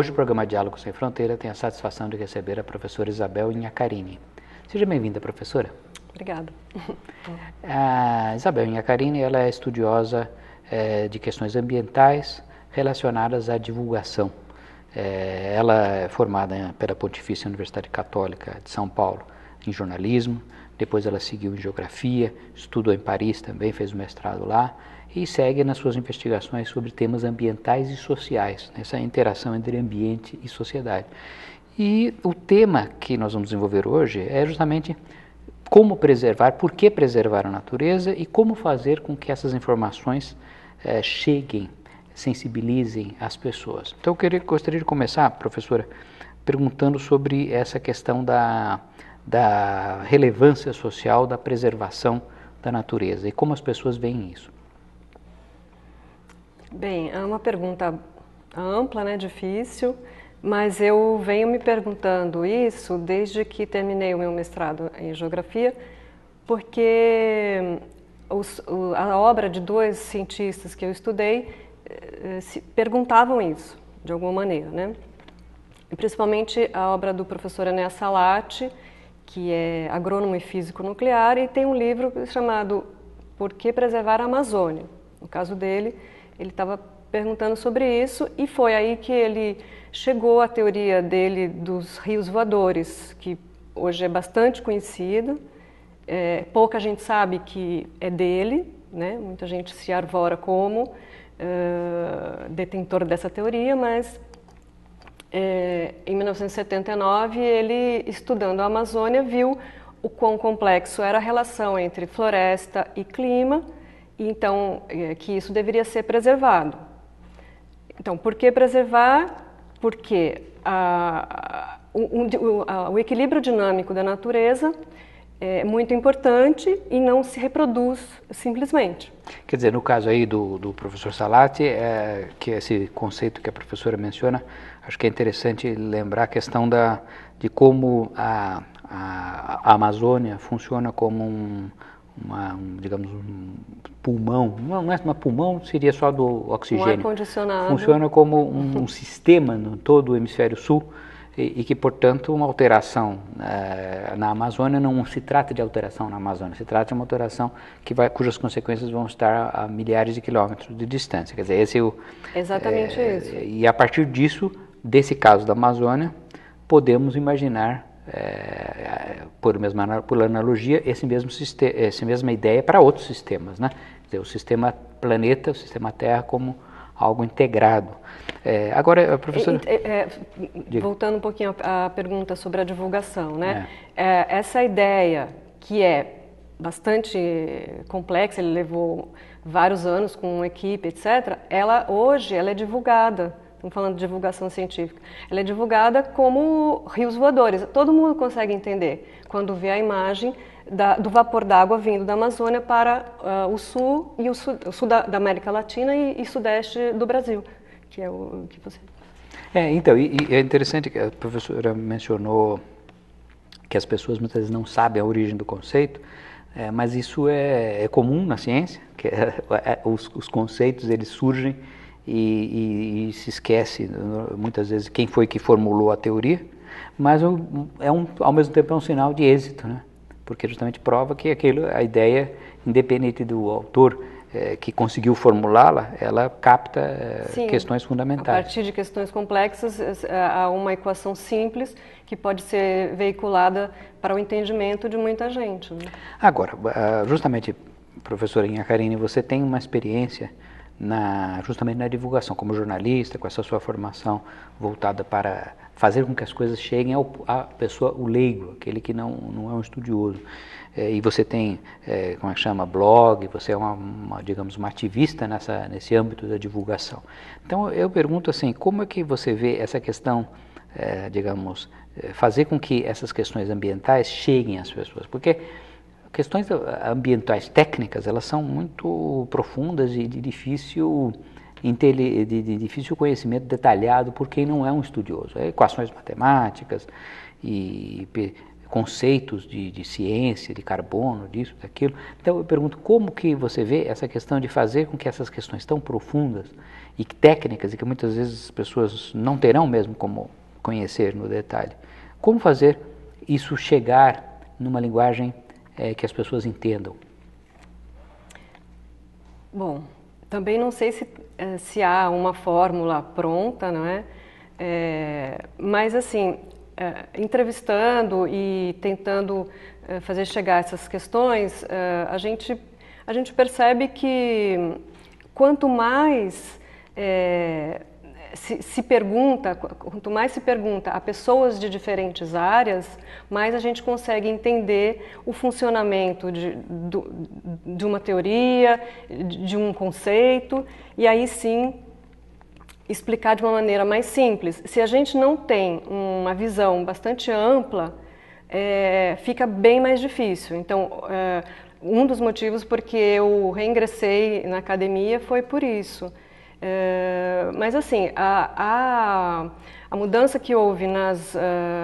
Hoje o programa Diálogo Sem Fronteira tem a satisfação de receber a professora Isabel Inhacarini. Seja bem-vinda, professora. Obrigada. A Isabel Inhacarini ela é estudiosa é, de questões ambientais relacionadas à divulgação. É, ela é formada pela Pontifícia Universidade Católica de São Paulo em jornalismo, depois ela seguiu em geografia, estudou em Paris também, fez o mestrado lá e segue nas suas investigações sobre temas ambientais e sociais, nessa interação entre ambiente e sociedade. E o tema que nós vamos desenvolver hoje é justamente como preservar, por que preservar a natureza e como fazer com que essas informações eh, cheguem, sensibilizem as pessoas. Então eu queria, gostaria de começar, professora, perguntando sobre essa questão da, da relevância social da preservação da natureza e como as pessoas veem isso. Bem, é uma pergunta ampla, né, difícil, mas eu venho me perguntando isso desde que terminei o meu mestrado em geografia, porque os, a obra de dois cientistas que eu estudei eh, perguntavam isso, de alguma maneira, né? Principalmente a obra do professor Enéa Salati, que é agrônomo e físico nuclear, e tem um livro chamado Por que Preservar a Amazônia? No caso dele, ele estava perguntando sobre isso e foi aí que ele chegou à teoria dele dos rios voadores, que hoje é bastante conhecida. É, pouca gente sabe que é dele, né? muita gente se arvora como uh, detentor dessa teoria, mas é, em 1979, ele, estudando a Amazônia, viu o quão complexo era a relação entre floresta e clima, e então é, que isso deveria ser preservado. Então, por que preservar? Porque a, a, o, o, a, o equilíbrio dinâmico da natureza é muito importante e não se reproduz simplesmente. Quer dizer, no caso aí do, do professor Salati, é, que é esse conceito que a professora menciona, acho que é interessante lembrar a questão da, de como a, a, a Amazônia funciona como um, uma, um, digamos, um pulmão, não é uma pulmão, seria só do oxigênio. Um ar-condicionado. Funciona como um, um sistema no todo o hemisfério sul, e, que, portanto, uma alteração eh, na Amazônia não se trata de alteração na Amazônia, se trata de uma alteração que vai, cujas consequências vão estar a milhares de quilômetros de distância. Quer dizer, esse é o. Exatamente é, isso. E a partir disso, desse caso da Amazônia, podemos imaginar é, por, mesma, por analogia, esse mesmo sistema, essa mesma ideia para outros sistemas, né? Dizer, o sistema planeta, o sistema Terra como algo integrado. É, agora, eh, professora... É, é, voltando um pouquinho à pergunta sobre a divulgação, né? É. É, essa ideia que é bastante complexa, ele levou vários anos com uma equipe, etc., ela hoje ela é divulgada. Estamos falando de divulgação científica. Ela é divulgada como rios voadores. Todo mundo consegue entender quando vê a imagem da, do vapor d'água vindo da Amazônia para uh, o sul e o sul, o sul da, da, América Latina e, e sudeste do Brasil que é o que você. É, então, e, e é interessante que a professora mencionou que as pessoas muitas vezes não sabem a origem do conceito, é, mas isso é, é, comum na ciência, que é, é os, os, conceitos eles surgem e, e, e, se esquece muitas vezes quem foi que formulou a teoria, mas é um, ao mesmo tempo é um sinal de êxito, né? porque justamente prova que aquilo, a ideia, independente do autor, é, que conseguiu formulá-la, ela capta é, Sim, questões fundamentais. A partir de questões complexas, é, há uma equação simples que pode ser veiculada para o entendimento de muita gente. Né? Agora, ah, justamente, professora Karine, você tem uma experiência na, justamente na divulgação, como jornalista, com essa sua formação voltada para fazer com que as coisas cheguem ao, à pessoa, o leigo, aquele que não, não é um estudioso. É, e você tem, é, como é que chama, blog, você é uma, uma, digamos, uma ativista nessa, nesse âmbito da divulgação. Então eu pergunto assim, como é que você vê essa questão, é, digamos, é, fazer com que essas questões ambientais cheguem às pessoas? Porque questões ambientais técnicas, elas são muito profundas e de difícil de, de difícil conhecimento detalhado por quem não é um estudioso. É equações matemáticas e conceitos de, de, ciência, de carbono, disso, daquilo. Então eu pergunto como que você vê essa questão de fazer com que essas questões tão profundas e técnicas e que muitas vezes as pessoas não terão mesmo como conhecer no detalhe, como fazer isso chegar numa linguagem é, que as pessoas entendam? Bom, também não sei se, eh, se há uma fórmula pronta, não é? é mas assim, é, entrevistando e tentando eh, fazer chegar essas questões, a gente a gente percebe que quanto mais é, se, se, pergunta, quanto mais se pergunta a pessoas de diferentes áreas, mais a gente consegue entender o funcionamento de, de uma teoria, de um conceito, e aí sim explicar de uma maneira mais simples. Se a gente não tem uma visão bastante ampla, é, fica bem mais difícil. Então, é, um dos motivos porque eu reingressei na academia foi por isso. É, mas assim, a, a, a, mudança que houve nas, uh,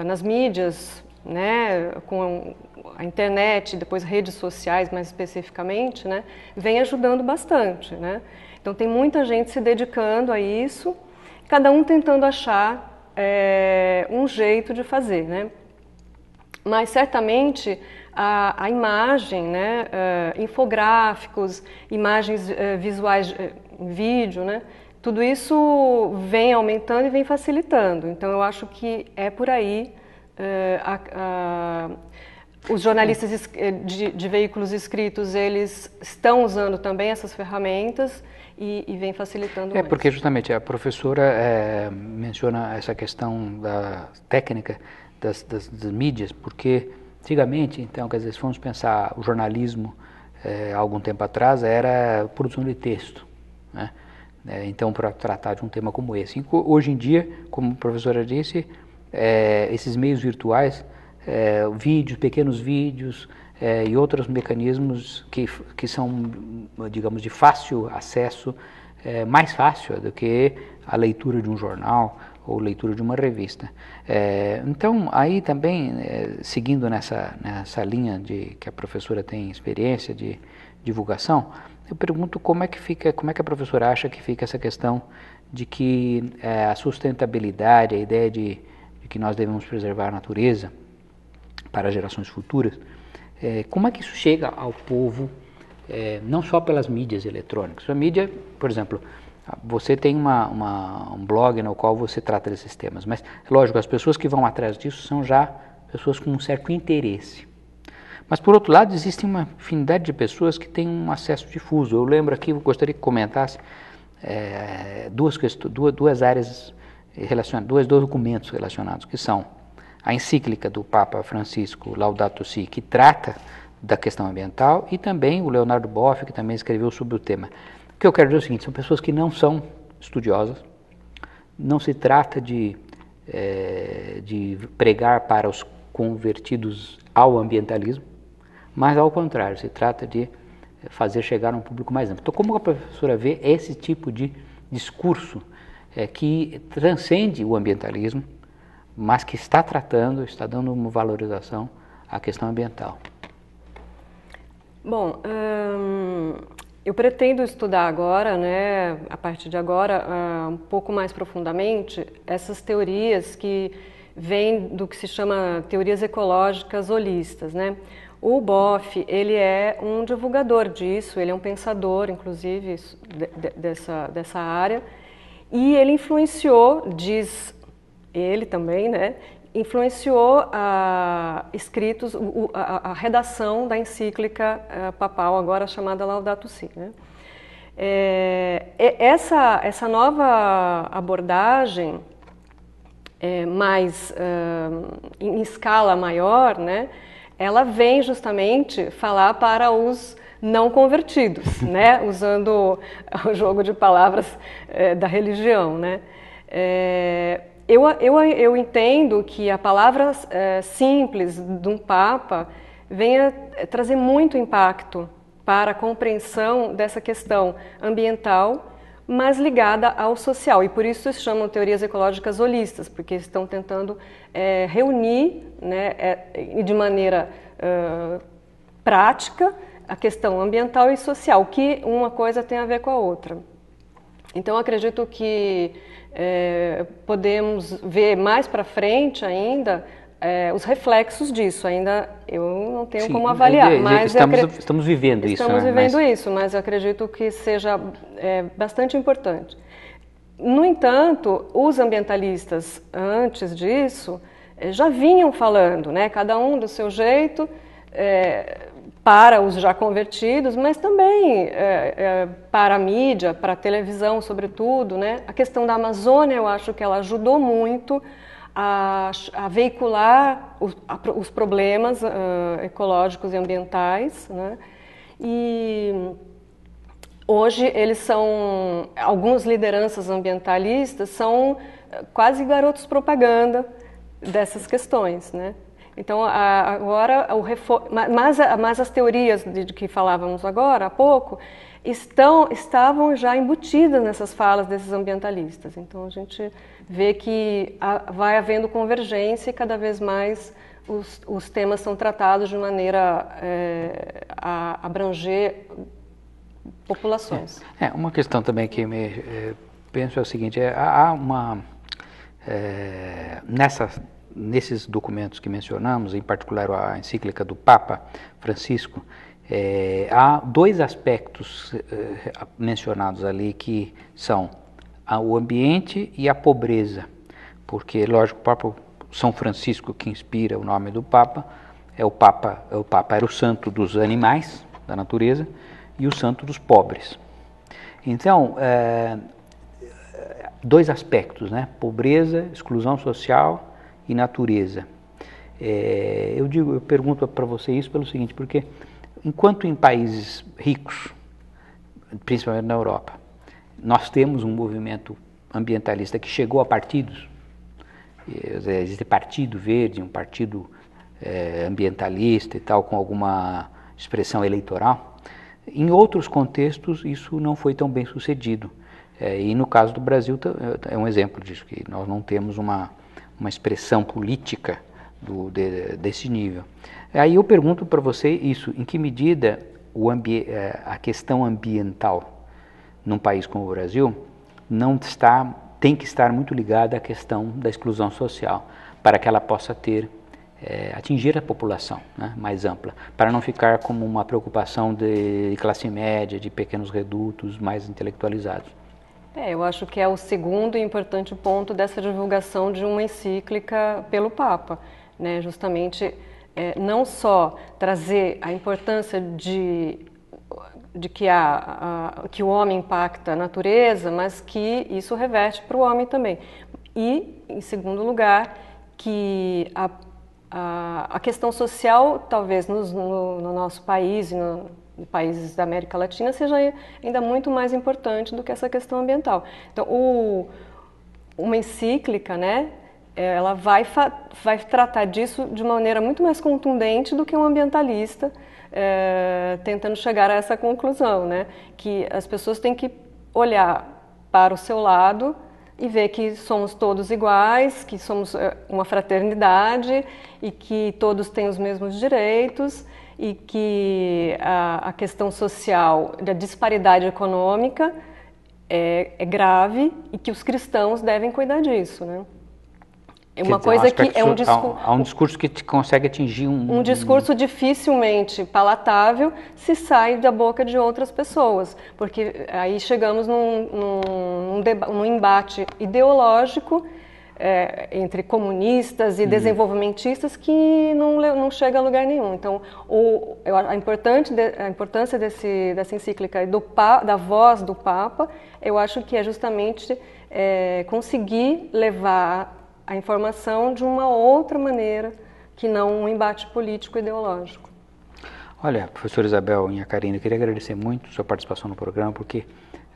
nas mídias, né, com a internet, depois redes sociais mais especificamente, né, vem ajudando bastante. Né? Então tem muita gente se dedicando a isso, cada um tentando achar é, um jeito de fazer. Né? Mas certamente a, a imagem, né, uh, infográficos, imagens uh, visuais vídeo, né? Tudo isso vem aumentando e vem facilitando. Então eu acho que é por aí eh, a, a, os jornalistas eh, de, de, veículos escritos eles estão usando também essas ferramentas e, e vem facilitando. É mais. porque justamente a professora é, menciona essa questão da técnica das, das, das mídias, porque antigamente, então, quer dizer, se formos pensar o jornalismo é, algum tempo atrás era produção de texto. Né? É, então, para tratar de um tema como esse. Hoje em dia, como a professora disse, é, esses meios virtuais, é, vídeos, pequenos vídeos é, e outros mecanismos que, que são, digamos, de fácil acesso, é, mais fácil do que a leitura de um jornal ou leitura de uma revista. É, então, aí também, seguindo nessa, nessa linha de que a professora tem experiência de divulgação, eu pergunto como é que fica, como é que a professora acha que fica essa questão de que é, a sustentabilidade, a ideia de, de, que nós devemos preservar a natureza para gerações futuras, é, como é que isso chega ao povo, é, não só pelas mídias eletrônicas? A mídia, por exemplo, você tem uma, uma, um blog no qual você trata desses temas, mas lógico, as pessoas que vão atrás disso são já pessoas com um certo interesse. Mas, por outro lado, existe uma infinidade de pessoas que têm um acesso difuso. Eu lembro aqui, eu gostaria que comentasse é, duas, duas, duas áreas relacionadas, dois, dois documentos relacionados, que são a encíclica do Papa Francisco Laudato Si, que trata da questão ambiental, e também o Leonardo Boff, que também escreveu sobre o tema. O que eu quero dizer é o seguinte, são pessoas que não são estudiosas, não se trata de, é, de pregar para os convertidos ao ambientalismo, mas ao contrário, se trata de eh, fazer chegar a um público mais amplo. Então, como a professora vê esse tipo de discurso é, que transcende o ambientalismo, mas que está tratando, está dando uma valorização à questão ambiental? Bom, hum, eu pretendo estudar agora, né, a partir de agora, uh, um pouco mais profundamente, essas teorias que vêm do que se chama teorias ecológicas holistas, né? O Boff, ele é um divulgador disso, ele é um pensador, inclusive, de, de, dessa, dessa área, e ele influenciou, diz ele também, né, influenciou a, ah, escritos, a, a, redação da encíclica eh, papal, agora chamada Laudato Si. Né? É, essa, essa nova abordagem, é, mais é, em escala maior, né, ela vem justamente falar para os não convertidos, né? usando o jogo de palavras é, da religião. Né? É, eu, eu, eu entendo que a palavra é, simples de um Papa venha trazer muito impacto para a compreensão dessa questão ambiental mas ligada ao social. E por isso se chamam teorias ecológicas holistas, porque estão tentando é, reunir né, é, de maneira prática a questão ambiental e social, que uma coisa tem a ver com a outra. Então, acredito que é, podemos ver mais para frente ainda é, os reflexos disso. Ainda eu não tenho Sim, como avaliar. Ainda, mas estamos, acre... estamos vivendo isso. Estamos né? vivendo mas... isso, mas eu acredito que seja é, bastante importante. No entanto, os ambientalistas antes disso é, já vinham falando, né? cada um do seu jeito, é, para os já convertidos, mas também é, é, para a mídia, para a televisão, sobretudo. Né? A questão da Amazônia, eu acho que ela ajudou muito a, a veicular os, a, os problemas uh, ecológicos e ambientais, né? E hoje eles são algumas lideranças ambientalistas são ah, quase garotos propaganda dessas questões, né? Então, agora, o reforço, mas, mas as teorias de, que falávamos agora há pouco estão, estavam já embutidas nessas falas desses ambientalistas. Então, a gente vê que vai havendo convergência e cada vez mais os, os temas são tratados de maneira é, a abranger populações. É, é uma questão também que me é, penso é o seguinte: é, há uma. É, nessa nesses documentos que mencionamos, em particular a encíclica do Papa Francisco, é, há dois aspectos é, mencionados ali que são o ambiente e a pobreza, porque, lógico, o Papa São Francisco, que inspira o nome do Papa, é o Papa, é o Papa era o santo dos animais, da natureza, e o santo dos pobres. Então, eh, dois aspectos, né? pobreza, exclusão social e natureza. É, eu digo, eu pergunto para você isso pelo seguinte, porque enquanto em países ricos, principalmente na Europa, nós temos um movimento ambientalista que chegou a partidos, existe partido verde, um partido é, ambientalista e tal, com alguma expressão eleitoral, em outros contextos isso não foi tão bem sucedido. É, e no caso do Brasil é, é um exemplo disso, que nós não temos uma, uma expressão política do, de, desse nível. Aí eu pergunto para você isso: em que medida é, a questão ambiental num país como o Brasil não está, tem que estar muito ligada à questão da exclusão social para que ela possa ter é, atingir a população né, mais ampla, para não ficar como uma preocupação de classe média, de pequenos redutos mais intelectualizados. É, eu acho que é o segundo importante ponto dessa divulgação de uma encíclica pelo Papa, né? justamente é, não só trazer a importância de, de que, a, a, que o homem impacta a natureza, mas que isso reverte para o homem também. E, em segundo lugar, que a, a, a questão social, talvez nos, no, no nosso país e no, países da América Latina seja ainda muito mais importante do que essa questão ambiental. Então, o, uma encíclica, né, ela vai, vai tratar disso de uma maneira muito mais contundente do que um ambientalista é, tentando chegar a essa conclusão, né, que as pessoas têm que olhar para o seu lado e ver que somos todos iguais, que somos eh, uma fraternidade e que todos têm os mesmos direitos e que a, a questão social da disparidade econômica é, é, grave e que os cristãos devem cuidar disso, né? É uma dizer, coisa que, é que, é um discurso... Há um discurso que consegue atingir um... Um discurso dificilmente palatável se sai da boca de outras pessoas, porque aí chegamos num, num, num, num embate ideológico é, entre comunistas e uhum. desenvolvimentistas que não, não chega a lugar nenhum. Então, o, a, importante, a importância desse, dessa encíclica e da voz do Papa, eu acho que é justamente é, conseguir levar a informação de uma outra maneira que não um embate político ideológico. Olha, professora Isabel e a Karina, eu queria agradecer muito a sua participação no programa, porque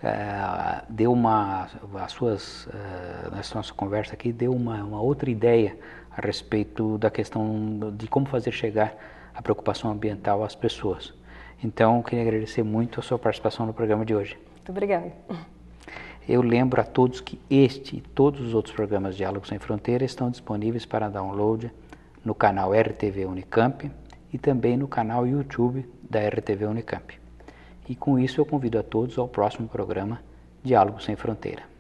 é, deu uma, as suas, uh, eh, nessa nossa conversa aqui, deu uma, uma outra ideia a respeito da questão de como fazer chegar a preocupação ambiental às pessoas. Então, queria agradecer muito a sua participação no programa de hoje. Muito obrigada. Eu lembro a todos que este e todos os outros programas Diálogos Sem Fronteira estão disponíveis para download no canal RTV Unicamp e também no canal YouTube da RTV Unicamp. E com isso eu convido a todos ao próximo programa Diálogo Sem Fronteira.